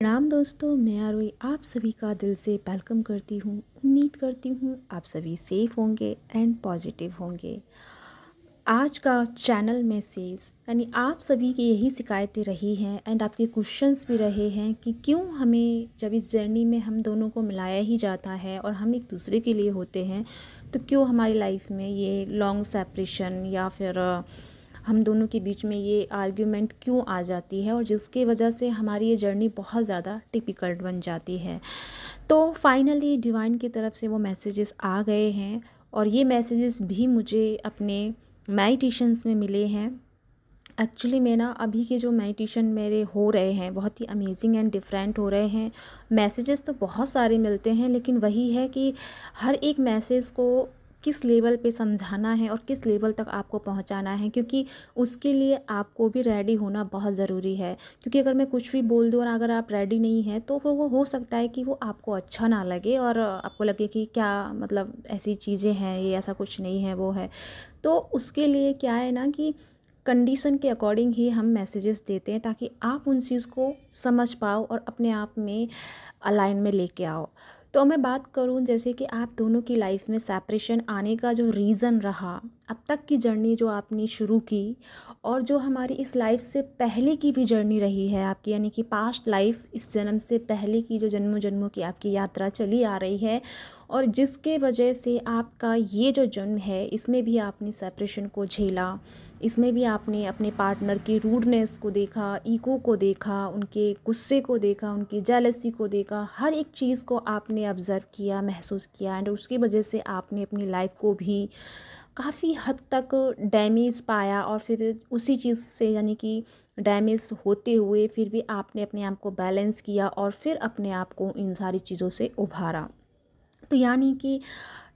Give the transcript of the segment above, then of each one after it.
प्रणाम दोस्तों मैं आरोही आप सभी का दिल से वेलकम करती हूँ उम्मीद करती हूँ आप सभी सेफ होंगे एंड पॉजिटिव होंगे आज का चैनल मैसेज यानी आप सभी की यही शिकायतें रही हैं एंड आपके क्वेश्चंस भी रहे हैं कि क्यों हमें जब इस जर्नी में हम दोनों को मिलाया ही जाता है और हम एक दूसरे के लिए होते हैं तो क्यों हमारी लाइफ में ये लॉन्ग सेपरेशन या फिर आ, हम दोनों के बीच में ये आर्ग्यूमेंट क्यों आ जाती है और जिसकी वजह से हमारी ये जर्नी बहुत ज़्यादा टिपिकल्ट बन जाती है तो फाइनली डिवाइन की तरफ से वो मैसेजेस आ गए हैं और ये मैसेजेस भी मुझे अपने मेडिटेशंस में मिले हैं एक्चुअली मैं ना अभी के जो मेडिटेशन मेरे हो रहे हैं बहुत ही अमेजिंग एंड डिफरेंट हो रहे हैं मैसेजेस तो बहुत सारे मिलते हैं लेकिन वही है कि हर एक मैसेज को किस लेवल पे समझाना है और किस लेवल तक आपको पहुंचाना है क्योंकि उसके लिए आपको भी रेडी होना बहुत ज़रूरी है क्योंकि अगर मैं कुछ भी बोल दूँ और अगर आप रेडी नहीं हैं तो वो हो सकता है कि वो आपको अच्छा ना लगे और आपको लगे कि क्या मतलब ऐसी चीज़ें हैं ये ऐसा कुछ नहीं है वो है तो उसके लिए क्या है ना कि कंडीशन के अकॉर्डिंग ही हम मैसेजेस देते हैं ताकि आप उन चीज़ को समझ पाओ और अपने आप में अलाइन में लेके आओ तो मैं बात करूँ जैसे कि आप दोनों की लाइफ में सेपरेशन आने का जो रीज़न रहा अब तक की जर्नी जो आपने शुरू की और जो हमारी इस लाइफ से पहले की भी जर्नी रही है आपकी यानी कि पास्ट लाइफ इस जन्म से पहले की जो जन्मों जन्मों की आपकी यात्रा चली आ रही है और जिसके वजह से आपका ये जो जन्म है इसमें भी आपने सेपरेशन को झेला इसमें भी आपने अपने पार्टनर की रूडनेस को देखा ईगो को देखा उनके गुस्से को देखा उनकी जेलसी को देखा हर एक चीज़ को आपने ऑब्ज़र्व किया महसूस किया एंड उसकी वजह से आपने अपनी लाइफ को भी काफ़ी हद तक डैमेज पाया और फिर उसी चीज़ से यानी कि डैमेज होते हुए फिर भी आपने अपने आप को बैलेंस किया और फिर अपने आप को इन सारी चीज़ों से उभारा तो यानी कि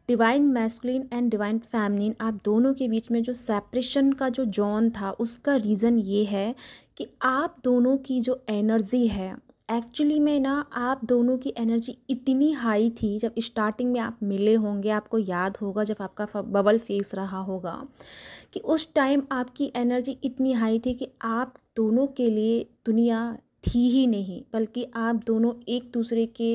divine masculine and divine feminine आप दोनों के बीच में जो सेपरेशन का जो जॉन था उसका रीज़न ये है कि आप दोनों की जो एनर्जी है एक्चुअली में ना आप दोनों की एनर्जी इतनी हाई थी जब स्टार्टिंग में आप मिले होंगे आपको याद होगा जब आपका बबल फेस रहा होगा कि उस टाइम आपकी एनर्जी इतनी हाई थी कि आप दोनों के लिए दुनिया थी ही नहीं बल्कि आप दोनों एक दूसरे के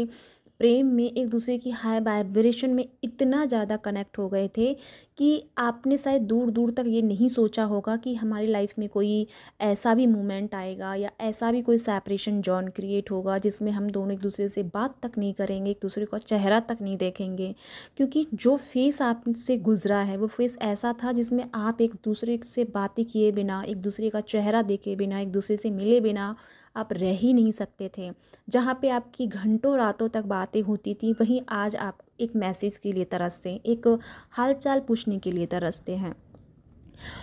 प्रेम में एक दूसरे की हाई वाइब्रेशन में इतना ज़्यादा कनेक्ट हो गए थे कि आपने शायद दूर दूर तक ये नहीं सोचा होगा कि हमारी लाइफ में कोई ऐसा भी मोमेंट आएगा या ऐसा भी कोई सेपरेशन जॉन क्रिएट होगा जिसमें हम दोनों एक दूसरे से बात तक नहीं करेंगे एक दूसरे का चेहरा तक नहीं देखेंगे क्योंकि जो फेस आपसे गुजरा है वो फेस ऐसा था जिसमें आप एक दूसरे से बातें किए बिना एक दूसरे का चेहरा देखे बिना एक दूसरे से मिले बिना आप रह ही नहीं सकते थे जहाँ पे आपकी घंटों रातों तक बातें होती थी वहीं आज आप एक मैसेज के लिए तरसते एक हालचाल पूछने के लिए तरसते हैं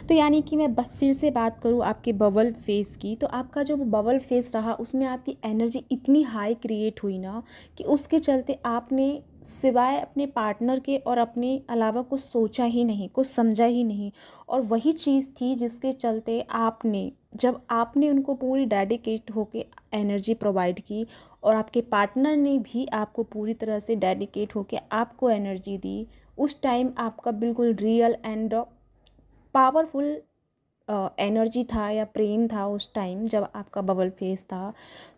तो यानी कि मैं फिर से बात करूँ आपके बबल फेस की तो आपका जो बबल फेस रहा उसमें आपकी एनर्जी इतनी हाई क्रिएट हुई ना कि उसके चलते आपने सिवाय अपने पार्टनर के और अपने अलावा कुछ सोचा ही नहीं कुछ समझा ही नहीं और वही चीज़ थी जिसके चलते आपने जब आपने उनको पूरी डेडिकेट होके एनर्जी प्रोवाइड की और आपके पार्टनर ने भी आपको पूरी तरह से डेडिकेट होके आपको एनर्जी दी उस टाइम आपका बिल्कुल रियल एंड पावरफुल एनर्जी था या प्रेम था उस टाइम जब आपका बबल फेस था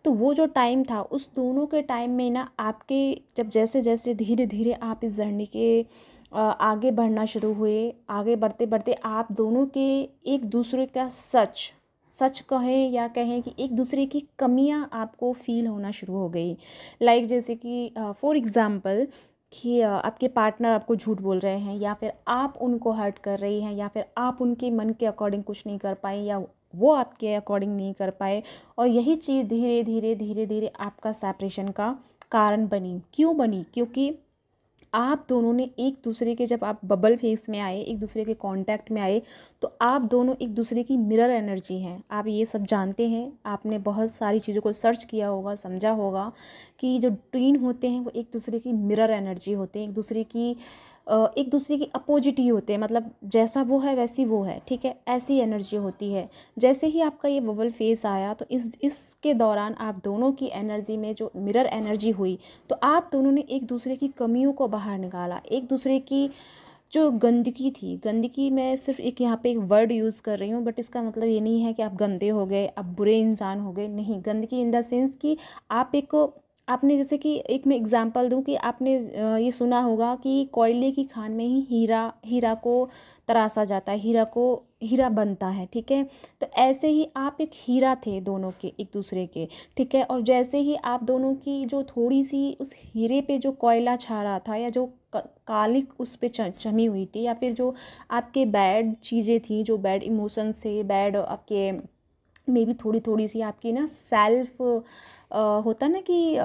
तो वो जो टाइम था उस दोनों के टाइम में ना आपके जब जैसे जैसे धीरे धीरे आप इस जर्नी के आगे बढ़ना शुरू हुए आगे बढ़ते बढ़ते आप दोनों के एक दूसरे का सच सच कहें या कहें कि एक दूसरे की कमियां आपको फील होना शुरू हो गई लाइक like जैसे कि फॉर एग्ज़ाम्पल कि आपके पार्टनर आपको झूठ बोल रहे हैं या फिर आप उनको हर्ट कर रही हैं या फिर आप उनके मन के अकॉर्डिंग कुछ नहीं कर पाए या वो आपके अकॉर्डिंग नहीं कर पाए और यही चीज़ धीरे धीरे धीरे धीरे आपका सेपरेशन का कारण बनी क्यों बनी क्योंकि आप दोनों ने एक दूसरे के जब आप बबल फेस में आए एक दूसरे के कांटेक्ट में आए तो आप दोनों एक दूसरे की मिरर एनर्जी हैं आप ये सब जानते हैं आपने बहुत सारी चीज़ों को सर्च किया होगा समझा होगा कि जो ट्वीन होते हैं वो एक दूसरे की मिरर एनर्जी होते हैं एक दूसरे की एक दूसरे की अपोजिट ही होते हैं मतलब जैसा वो है वैसी वो है ठीक है ऐसी एनर्जी होती है जैसे ही आपका ये बबल फेस आया तो इस इसके दौरान आप दोनों की एनर्जी में जो मिरर एनर्जी हुई तो आप दोनों ने एक दूसरे की कमियों को बाहर निकाला एक दूसरे की जो गंदगी थी गंदगी मैं सिर्फ एक यहाँ पे एक वर्ड यूज़ कर रही हूँ बट इसका मतलब ये नहीं है कि आप गंदे हो गए आप बुरे इंसान हो गए नहीं गंदगी इन द सेंस कि आप एक आपने जैसे कि एक मैं एग्ज़ाम्पल दूँ कि आपने ये सुना होगा कि कोयले की खान में ही हीरा हीरा को तराशा जाता है हीरा को हीरा बनता है ठीक है तो ऐसे ही आप एक हीरा थे दोनों के एक दूसरे के ठीक है और जैसे ही आप दोनों की जो थोड़ी सी उस हीरे पे जो कोयला छा रहा था या जो कालिक उस पर चमी हुई थी या फिर जो आपके बैड चीज़ें थी जो बैड इमोशन से बैड आपके मे भी थोड़ी थोड़ी सी आपकी ना सेल्फ़ होता ना कि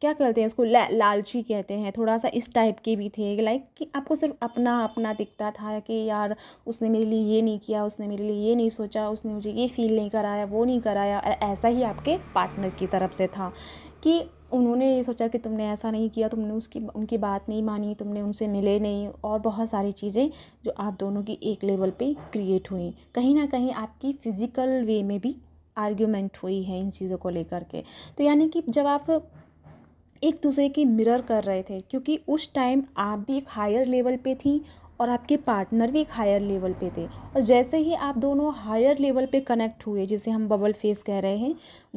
क्या कहते हैं उसको ला, लालची कहते हैं थोड़ा सा इस टाइप के भी थे लाइक कि आपको सिर्फ अपना अपना दिखता था कि यार उसने मेरे लिए ये नहीं किया उसने मेरे लिए ये नहीं सोचा उसने मुझे ये फील नहीं कराया वो नहीं कराया ऐसा ही आपके पार्टनर की तरफ से था कि उन्होंने ये सोचा कि तुमने ऐसा नहीं किया तुमने उसकी उनकी बात नहीं मानी तुमने उनसे मिले नहीं और बहुत सारी चीज़ें जो आप दोनों की एक लेवल पे क्रिएट हुई कहीं ना कहीं आपकी फ़िज़िकल वे में भी आर्ग्यूमेंट हुई है इन चीज़ों को लेकर के तो यानी कि जब आप एक दूसरे की मिरर कर रहे थे क्योंकि उस टाइम आप भी एक हायर लेवल पे थी और आपके पार्टनर भी एक हायर लेवल पे थे और जैसे ही आप दोनों हायर लेवल पे कनेक्ट हुए जिसे हम बबल फेस कह रहे हैं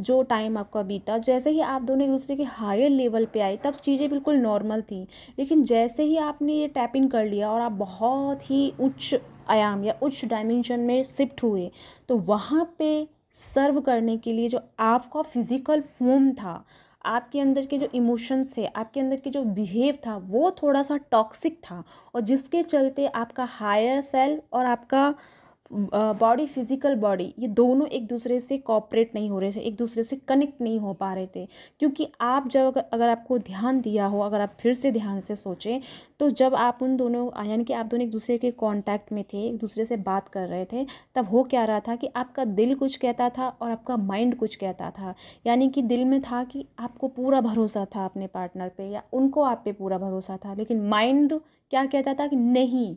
जो टाइम आपका बीता जैसे ही आप दोनों एक दूसरे के हायर लेवल पे आए तब चीज़ें बिल्कुल नॉर्मल थी लेकिन जैसे ही आपने ये टैप इन कर लिया और आप बहुत ही उच्च आयाम या उच्च डायमेंशन में शिफ्ट हुए तो वहाँ पे सर्व करने के लिए जो आपका फिज़िकल फॉर्म था आपके अंदर के जो इमोशंस थे आपके अंदर के जो बिहेव था वो थोड़ा सा टॉक्सिक था और जिसके चलते आपका हायर सेल्फ और आपका बॉडी फिजिकल बॉडी ये दोनों एक दूसरे से कॉपरेट नहीं हो रहे थे एक दूसरे से कनेक्ट नहीं हो पा रहे थे क्योंकि आप जब अगर आपको ध्यान दिया हो अगर आप फिर से ध्यान से सोचें तो जब आप उन दोनों यानी कि आप दोनों एक दूसरे के कांटेक्ट में थे एक दूसरे से बात कर रहे थे तब हो क्या रहा था कि आपका दिल कुछ कहता था और आपका माइंड कुछ कहता था यानी कि दिल में था कि आपको पूरा भरोसा था अपने पार्टनर पर या उनको आप पे पूरा भरोसा था लेकिन माइंड क्या कहता था कि नहीं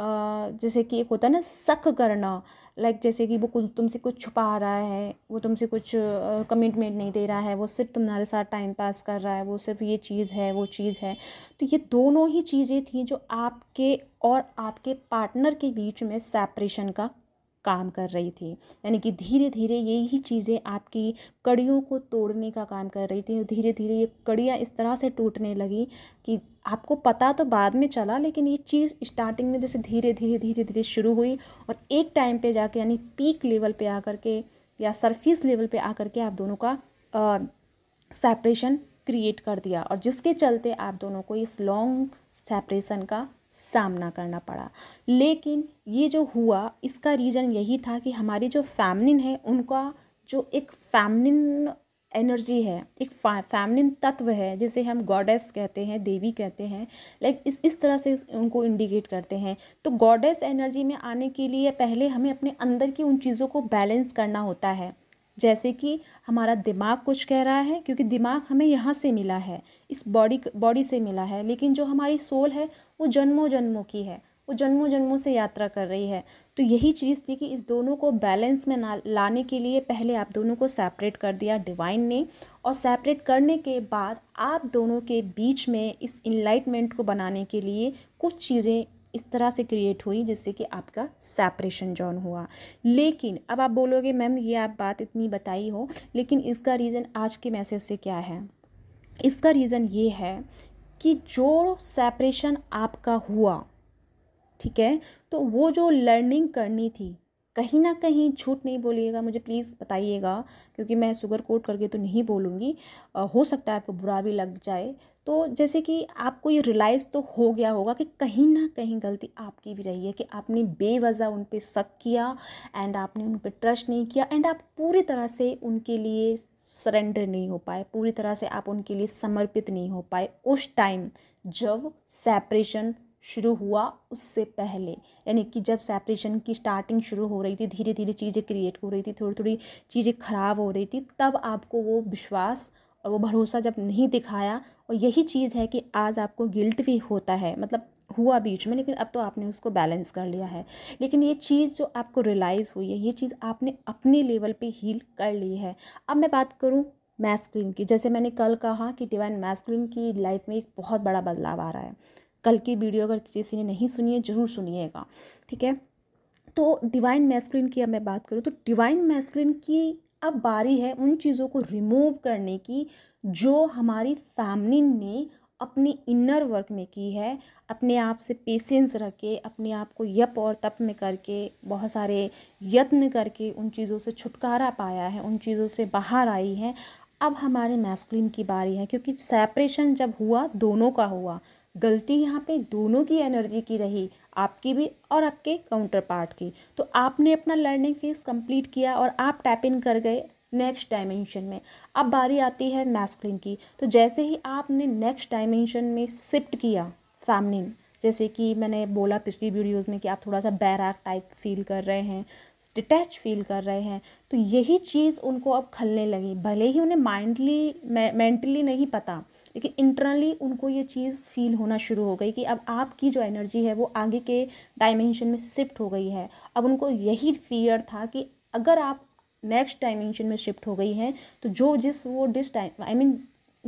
जैसे कि एक होता है ना शक करना लाइक जैसे कि वो कुछ तुमसे कुछ छुपा रहा है वो तुमसे कुछ कमिटमेंट नहीं दे रहा है वो सिर्फ तुम्हारे साथ टाइम पास कर रहा है वो सिर्फ ये चीज़ है वो चीज़ है तो ये दोनों ही चीज़ें थी जो आपके और आपके पार्टनर के बीच में सेपरेशन का काम कर रही थी यानी कि धीरे धीरे यही चीज़ें आपकी कड़ियों को तोड़ने का काम कर रही थी धीरे धीरे ये कड़ियाँ इस तरह से टूटने लगी कि आपको पता तो बाद में चला लेकिन ये चीज़ स्टार्टिंग में जैसे धीरे धीरे धीरे धीरे शुरू हुई और एक टाइम पे जाके यानी पीक लेवल पे आकर के या सरफेस लेवल पे आकर के आप दोनों का सेपरेशन क्रिएट कर दिया और जिसके चलते आप दोनों को इस लॉन्ग सेपरेशन का सामना करना पड़ा लेकिन ये जो हुआ इसका रीज़न यही था कि हमारी जो फैमिलिन है उनका जो एक फैमिलिन एनर्जी है एक फैमिलिन तत्व है जिसे हम गॉडेस कहते हैं देवी कहते हैं लाइक इस इस तरह से उनको इंडिकेट करते हैं तो गॉडेस एनर्जी में आने के लिए पहले हमें अपने अंदर की उन चीज़ों को बैलेंस करना होता है जैसे कि हमारा दिमाग कुछ कह रहा है क्योंकि दिमाग हमें यहाँ से मिला है इस बॉडी बॉडी से मिला है लेकिन जो हमारी सोल है वो जन्मों जन्मों की है वो जन्मों जन्मों से यात्रा कर रही है तो यही चीज़ थी कि इस दोनों को बैलेंस में ना लाने के लिए पहले आप दोनों को सेपरेट कर दिया डिवाइन ने और सेपरेट करने के बाद आप दोनों के बीच में इस इनलाइटमेंट को बनाने के लिए कुछ चीज़ें इस तरह से क्रिएट हुई जिससे कि आपका सेपरेशन जॉन हुआ लेकिन अब आप बोलोगे मैम ये आप बात इतनी बताई हो लेकिन इसका रीज़न आज के मैसेज से क्या है इसका रीज़न ये है कि जो सेपरेशन आपका हुआ ठीक है तो वो जो लर्निंग करनी थी कहीं ना कहीं झूठ नहीं बोलिएगा मुझे प्लीज़ बताइएगा क्योंकि मैं शुगर कोट करके तो नहीं बोलूँगी हो सकता है आपको बुरा भी लग जाए तो जैसे कि आपको ये रियलाइज़ तो हो गया होगा कि कहीं ना कहीं गलती आपकी भी रही है कि आपने बेवजह उन पर शक किया एंड आपने उन पर ट्रस्ट नहीं किया एंड आप पूरी तरह से उनके लिए सरेंडर नहीं हो पाए पूरी तरह से आप उनके लिए समर्पित नहीं हो पाए उस टाइम जब सेपरेशन शुरू हुआ उससे पहले यानी कि जब सेपरेशन की स्टार्टिंग शुरू हो रही थी धीरे धीरे चीज़ें क्रिएट हो रही थी थोड़ी थोड़ी चीज़ें ख़राब हो रही थी तब आपको वो विश्वास और वो भरोसा जब नहीं दिखाया और यही चीज़ है कि आज आपको गिल्ट भी होता है मतलब हुआ बीच में लेकिन अब तो आपने उसको बैलेंस कर लिया है लेकिन ये चीज़ जो आपको रियलाइज़ हुई है ये चीज़ आपने अपने लेवल पे हील कर ली है अब मैं बात करूँ मैस्कुलिन की जैसे मैंने कल कहा कि डिवाइन मैस्कुलिन की लाइफ में एक बहुत बड़ा बदलाव आ रहा है कल की वीडियो अगर किसी ने नहीं सुनी है ज़रूर सुनिएगा ठीक है तो डिवाइन मैस्कुलिन की अब मैं बात करूँ तो डिवाइन मैस्कुलिन की अब बारी है उन चीज़ों को रिमूव करने की जो हमारी फैमिली ने अपनी इनर वर्क में की है अपने आप से पेशेंस रख के अपने आप को यप और तप में करके बहुत सारे यत्न करके उन चीज़ों से छुटकारा पाया है उन चीज़ों से बाहर आई है अब हमारे मैस्कुलिन की बारी है क्योंकि सेपरेशन जब हुआ दोनों का हुआ गलती यहाँ पे दोनों की एनर्जी की रही आपकी भी और आपके काउंटर पार्ट की तो आपने अपना लर्निंग फेस कंप्लीट किया और आप टैप इन कर गए नेक्स्ट डायमेंशन में अब बारी आती है मैस्कुलिन की तो जैसे ही आपने नेक्स्ट डायमेंशन में शिफ्ट किया फैमिनिन जैसे कि मैंने बोला पिछली वीडियोज़ में कि आप थोड़ा सा बैराक टाइप फील कर रहे हैं डिटैच फील कर रहे हैं तो यही चीज़ उनको अब खलने लगी भले ही उन्हें माइंडली मेंटली नहीं पता लेकिन इंटरनली उनको ये चीज़ फील होना शुरू हो गई कि अब आपकी जो एनर्जी है वो आगे के डायमेंशन में शिफ्ट हो गई है अब उनको यही फियर था कि अगर आप नेक्स्ट डायमेंशन में शिफ्ट हो गई है तो जो जिस वो डिस आई मीन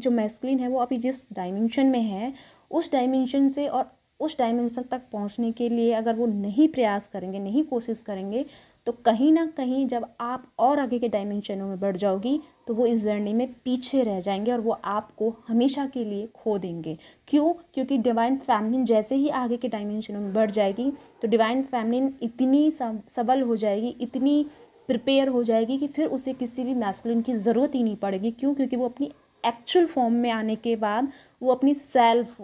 जो मैस्कुलिन है वो अभी जिस डायमेंशन में है उस डायमेंशन से और उस डायमेंशन तक पहुंचने के लिए अगर वो नहीं प्रयास करेंगे नहीं कोशिश करेंगे तो कहीं ना कहीं जब आप और आगे के डायमेंशनों में बढ़ जाओगी तो वो इस जर्नी में पीछे रह जाएंगे और वो आपको हमेशा के लिए खो देंगे क्यों क्योंकि डिवाइन फैमिलिन जैसे ही आगे के डायमेंशनों में बढ़ जाएगी तो डिवाइन फैमिलिन इतनी सबल हो जाएगी इतनी प्रिपेयर हो जाएगी कि फिर उसे किसी भी मैस्कुलिन की ज़रूरत ही नहीं पड़ेगी क्यों क्योंकि वो अपनी एक्चुअल फॉर्म में आने के बाद वो अपनी सेल्फ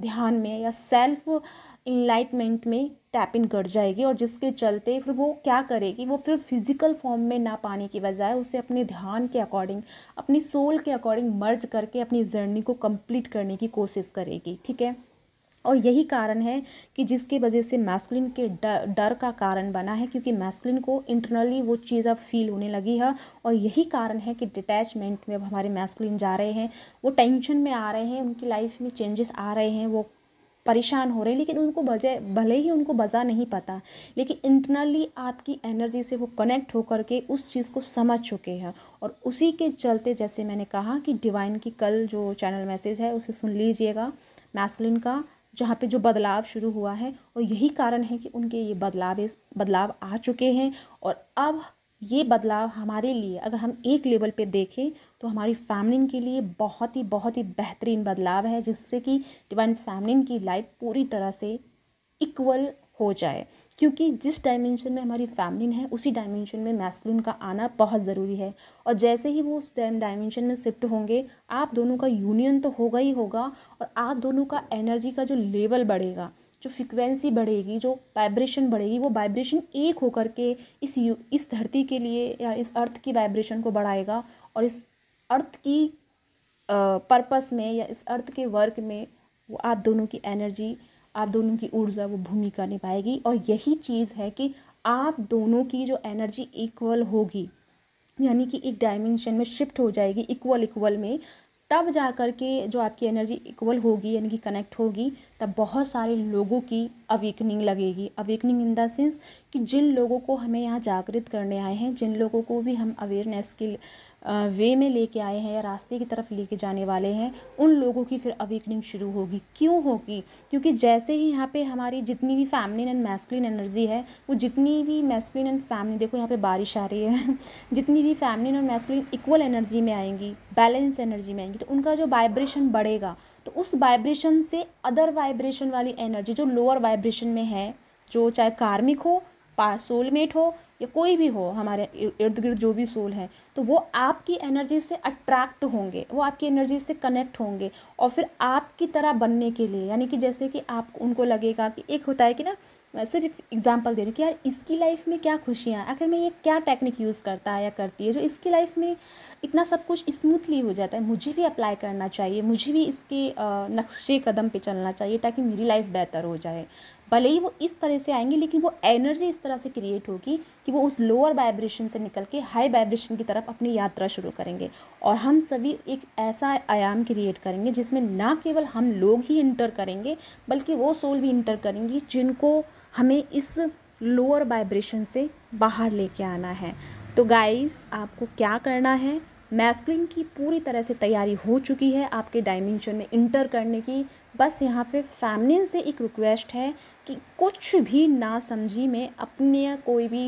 ध्यान में या सेल्फ इनलाइटमेंट में टैप इन कर जाएगी और जिसके चलते फिर वो क्या करेगी वो फिर फिज़िकल फॉर्म में ना पाने की बजाय उसे अपने ध्यान के अकॉर्डिंग अपनी सोल के अकॉर्डिंग मर्ज करके अपनी जर्नी को कंप्लीट करने की कोशिश करेगी ठीक है और यही कारण है कि जिसके वजह से मैस्कुलिन के डर का कारण बना है क्योंकि मैस्कुलिन को इंटरनली वो चीज़ अब फील होने लगी है और यही कारण है कि डिटैचमेंट में अब हमारे मैस्कुलिन जा रहे हैं वो टेंशन में आ रहे हैं उनकी लाइफ में चेंजेस आ रहे हैं वो परेशान हो रहे हैं लेकिन उनको बजे भले ही उनको बजा नहीं पता लेकिन इंटरनली आपकी एनर्जी से वो कनेक्ट होकर के उस चीज़ को समझ चुके हैं और उसी के चलते जैसे मैंने कहा कि डिवाइन की कल जो चैनल मैसेज है उसे सुन लीजिएगा मैस्कुलिन का जहाँ पे जो बदलाव शुरू हुआ है और यही कारण है कि उनके ये बदलाव बदलाव आ चुके हैं और अब ये बदलाव हमारे लिए अगर हम एक लेवल पे देखें तो हमारी फैमिली के लिए बहुत ही बहुत ही बेहतरीन बदलाव है जिससे कि डिवाइन फैमिली की लाइफ पूरी तरह से इक्वल हो जाए क्योंकि जिस डायमेंशन में हमारी फैमिली है उसी डायमेंशन में मैस्कुलिन का आना बहुत ज़रूरी है और जैसे ही वो उस डायमेंशन में शिफ्ट होंगे आप दोनों का यूनियन तो होगा ही होगा और आप दोनों का एनर्जी का जो लेवल बढ़ेगा जो फ्रिक्वेंसी बढ़ेगी जो वाइब्रेशन बढ़ेगी वो वाइब्रेशन एक होकर के इस यू इस धरती के लिए या इस अर्थ की वाइब्रेशन को बढ़ाएगा और इस अर्थ की पर्पस में या इस अर्थ के वर्क में वो आप दोनों की एनर्जी आप दोनों की ऊर्जा वो भूमिका निभाएगी और यही चीज़ है कि आप दोनों की जो एनर्जी इक्वल होगी यानी कि एक डायमेंशन में शिफ्ट हो जाएगी इक्वल इक्वल में तब जा कर के जो आपकी एनर्जी इक्वल होगी यानी कि कनेक्ट होगी तब बहुत सारे लोगों की अवेकनिंग लगेगी अवेकनिंग इन द सेंस कि जिन लोगों को हमें यहाँ जागृत करने आए हैं जिन लोगों को भी हम अवेयरनेस के वे में लेके आए हैं या रास्ते की तरफ लेके जाने वाले हैं उन लोगों की फिर अवेकनिंग शुरू होगी क्यों होगी क्योंकि जैसे ही यहाँ पे हमारी जितनी भी फैमिली एंड मैस्कुलिन एनर्जी है वो जितनी भी मैस्कुलिन एंड फैमिली देखो यहाँ पे बारिश आ रही है जितनी भी फैमिली और मैस्कुलिन इक्वल एनर्जी में आएंगी बैलेंस एनर्जी में आएंगी तो उनका जो वाइब्रेशन बढ़ेगा तो उस वाइब्रेशन से अदर वाइब्रेशन वाली एनर्जी जो लोअर वाइब्रेशन में है जो चाहे कार्मिक हो सोलमेट हो या कोई भी हो हमारे इर्द गिर्द जो भी सोल हैं तो वो आपकी एनर्जी से अट्रैक्ट होंगे वो आपकी एनर्जी से कनेक्ट होंगे और फिर आपकी तरह बनने के लिए यानी कि जैसे कि आप उनको लगेगा कि एक होता है कि ना मैं सिर्फ एक एग्जाम्पल दे रही हूँ कि यार इसकी लाइफ में क्या खुशियाँ आखिर में ये क्या टेक्निक यूज़ करता है या करती है जो इसकी लाइफ में इतना सब कुछ स्मूथली हो जाता है मुझे भी अप्लाई करना चाहिए मुझे भी इसके नक्शे कदम पे चलना चाहिए ताकि मेरी लाइफ बेहतर हो जाए भले ही वो इस तरह से आएंगे लेकिन वो एनर्जी इस तरह से क्रिएट होगी कि वो उस लोअर वाइब्रेशन से निकल के हाई वाइब्रेशन की तरफ अपनी यात्रा शुरू करेंगे और हम सभी एक ऐसा आयाम क्रिएट करेंगे जिसमें ना केवल हम लोग ही इंटर करेंगे बल्कि वो सोल भी इंटर करेंगी जिनको हमें इस लोअर वाइब्रेशन से बाहर लेके आना है तो गाइस आपको क्या करना है मैस्कुलिन की पूरी तरह से तैयारी हो चुकी है आपके डायमेंशन में इंटर करने की बस यहाँ पे फैमिली से एक रिक्वेस्ट है कि कुछ भी ना समझी में अपने कोई भी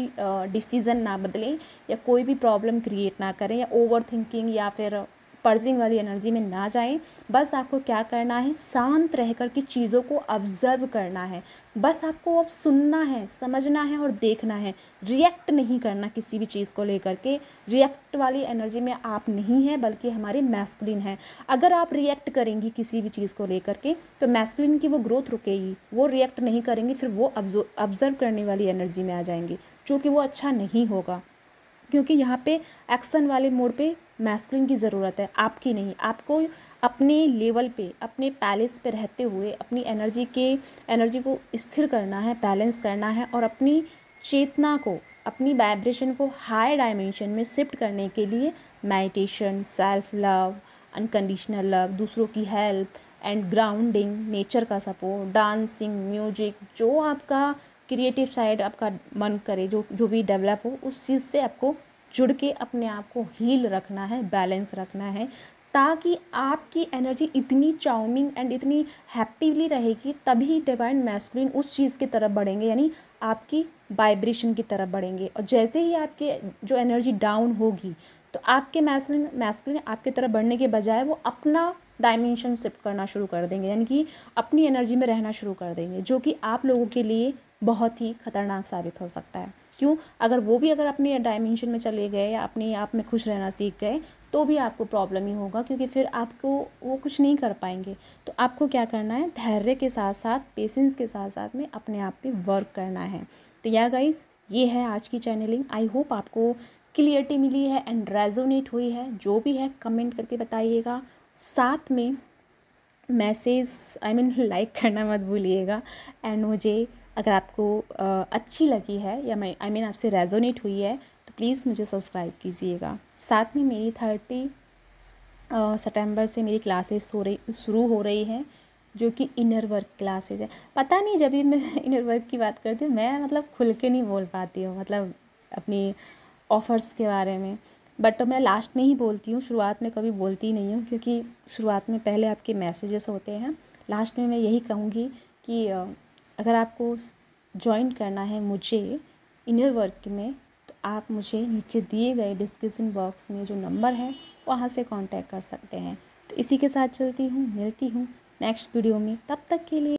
डिसीज़न ना बदलें या कोई भी प्रॉब्लम क्रिएट ना करें या ओवर थिंकिंग या फिर पर्जिंग वाली एनर्जी में ना जाएं बस आपको क्या करना है शांत रह कर की चीज़ों को ऑब्ज़र्व करना है बस आपको अब सुनना है समझना है और देखना है रिएक्ट नहीं करना किसी भी चीज़ को लेकर के रिएक्ट वाली एनर्जी में आप नहीं हैं बल्कि हमारे मैस्कुलिन है अगर आप रिएक्ट करेंगी किसी भी चीज़ को लेकर के तो मैस्कुलिन की वो ग्रोथ रुकेगी वो रिएक्ट नहीं करेंगी फिर वो ऑब्जर्व करने वाली एनर्जी में आ जाएंगी चूँकि वो अच्छा नहीं होगा क्योंकि यहाँ पे एक्शन वाले मोड पे मैस्कुलिन की ज़रूरत है आपकी नहीं आपको अपने लेवल पे अपने पैलेस पे रहते हुए अपनी एनर्जी के एनर्जी को स्थिर करना है बैलेंस करना है और अपनी चेतना को अपनी वाइब्रेशन को हाई डायमेंशन में शिफ्ट करने के लिए meditation self love unconditional love दूसरों की हेल्प एंड ग्राउंडिंग नेचर का सपोर्ट डांसिंग म्यूजिक जो आपका क्रिएटिव साइड आपका मन करे जो जो भी डेवलप हो उस चीज़ से आपको जुड़ के अपने आप को हील रखना है बैलेंस रखना है ताकि आपकी एनर्जी इतनी चाउमिंग एंड इतनी हैप्पीली रहेगी तभी डिवाइन मैस्कुलिन उस चीज़ की तरफ बढ़ेंगे यानी आपकी वाइब्रेशन की तरफ बढ़ेंगे और जैसे ही आपके जो एनर्जी डाउन होगी तो आपके मैस्कुलिन मैस्कुलिन आपकी तरफ बढ़ने के बजाय वो अपना डायमेंशन शिफ्ट करना शुरू कर देंगे यानी कि अपनी एनर्जी में रहना शुरू कर देंगे जो कि आप लोगों के लिए बहुत ही ख़तरनाक साबित हो सकता है क्यों अगर वो भी अगर अपने डायमेंशन में चले गए या अपने आप में खुश रहना सीख गए तो भी आपको प्रॉब्लम ही होगा क्योंकि फिर आपको वो कुछ नहीं कर पाएंगे तो आपको क्या करना है धैर्य के साथ साथ पेशेंस के साथ साथ में अपने आप पे वर्क करना है तो या गाइस ये है आज की चैनलिंग आई होप आपको क्लियरिटी मिली है एंड रेजोनेट हुई है जो भी है कमेंट करके बताइएगा साथ में मैसेज आई मीन लाइक करना मत भूलिएगा एंड मुझे अगर आपको अच्छी लगी है या मैं आई मीन आपसे रेजोनेट हुई है तो प्लीज़ मुझे सब्सक्राइब कीजिएगा साथ में मेरी थर्टी सितंबर से मेरी क्लासेस हो रही शुरू हो रही हैं जो कि इनर वर्क क्लासेज है पता नहीं जब भी मैं इनर वर्क की बात करती हूँ मैं मतलब खुल के नहीं बोल पाती हूँ मतलब अपनी ऑफ़र्स के बारे में बट तो मैं लास्ट में ही बोलती हूँ शुरुआत में कभी बोलती नहीं हूँ क्योंकि शुरुआत में पहले आपके मैसेजेस होते हैं लास्ट में मैं यही कहूँगी कि अगर आपको ज्वाइन करना है मुझे इनर वर्क में तो आप मुझे नीचे दिए गए डिस्क्रिप्शन बॉक्स में जो नंबर है वहाँ से कांटेक्ट कर सकते हैं तो इसी के साथ चलती हूँ मिलती हूँ नेक्स्ट वीडियो में तब तक के लिए